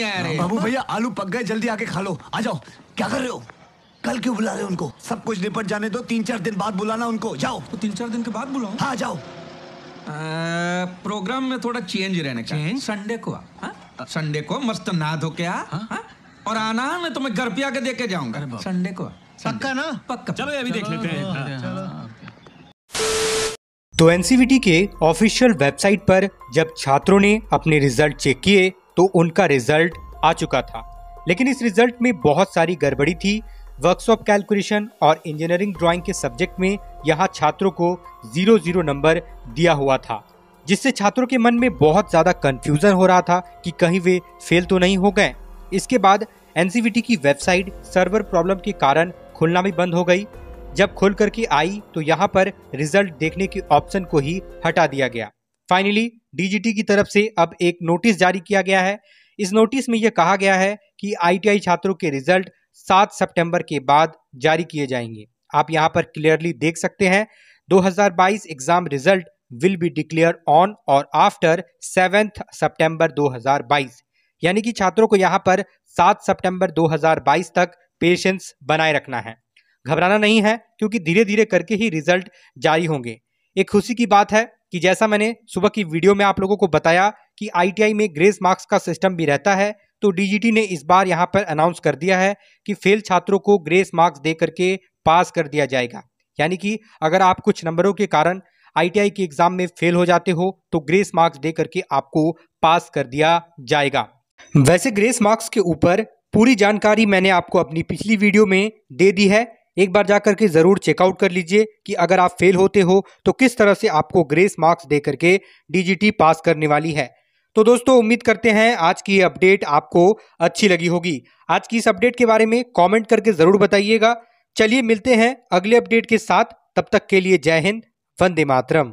नहीं बाबू भैया आलू पक गए जल्दी आके खा लो आ जाओ क्या कर रहे हो कल क्यों बुला रहे हो उनको सब कुछ निपट जाने दो तीन चार दिन बाद बुलाना उनको जाओ तो तीन चार दिन के बाद बुलाओ हाँ जाओ प्रोग्राम में थोड़ा चेंज रहने का चेंज संडे को आ, हाँ? संडे को मस्त नहा धो के आ हाँ? हाँ? और आना मैं तुम्हें घर पे आके दे के जाऊंगा संडे को पक्का ना पक्का चलो अभी देख लेते हैं तो एनसीवीटी के ऑफिशियल वेबसाइट पर जब छात्रों ने अपने रिजल्ट चेक किए तो उनका रिजल्ट आ चुका था लेकिन इस रिजल्ट में बहुत सारी गड़बड़ी थी वर्कशॉप कैलकुलेशन और इंजीनियरिंग ड्राइंग के सब्जेक्ट में यहाँ छात्रों को जीरो जीरो नंबर दिया हुआ था जिससे छात्रों के मन में बहुत ज़्यादा कन्फ्यूज़न हो रहा था कि कहीं वे फेल तो नहीं हो गए इसके बाद एन e की वेबसाइट सर्वर प्रॉब्लम के कारण खुलना भी बंद हो गई जब खुल करके आई तो यहाँ पर रिजल्ट देखने के ऑप्शन को ही हटा दिया गया फाइनली डीजीटी की तरफ से अब एक नोटिस जारी किया गया है इस नोटिस में यह कहा गया है कि आईटीआई छात्रों के रिजल्ट 7 सितंबर के बाद जारी किए जाएंगे आप यहां पर क्लियरली देख सकते हैं 2022 exam result will be declare on और आफ्टर सेवेंथ सितंबर 2022 यानी कि छात्रों को यहां पर सात सितंबर 2022 तक पेशेंस बनाए रखना है घबराना नहीं है क्योंकि धीरे धीरे करके ही रिजल्ट जारी होंगे एक खुशी की बात है कि जैसा मैंने सुबह की वीडियो में आप लोगों को बताया कि आईटीआई में ग्रेस मार्क्स का सिस्टम भी रहता है तो डीजीटी ने इस बार यहाँ पर अनाउंस कर दिया है कि फेल छात्रों को ग्रेस मार्क्स दे करके पास कर दिया जाएगा यानी कि अगर आप कुछ नंबरों के कारण आईटीआई के एग्जाम में फेल हो जाते हो तो ग्रेस मार्क्स दे करके आपको पास कर दिया जाएगा वैसे ग्रेस मार्क्स के ऊपर पूरी जानकारी मैंने आपको अपनी पिछली वीडियो में दे दी है एक बार जाकर के ज़रूर चेकआउट कर लीजिए कि अगर आप फेल होते हो तो किस तरह से आपको ग्रेस मार्क्स दे करके डी पास करने वाली है तो दोस्तों उम्मीद करते हैं आज की ये अपडेट आपको अच्छी लगी होगी आज की इस अपडेट के बारे में कॉमेंट करके ज़रूर बताइएगा चलिए मिलते हैं अगले अपडेट के साथ तब तक के लिए जय हिंद वंदे मातरम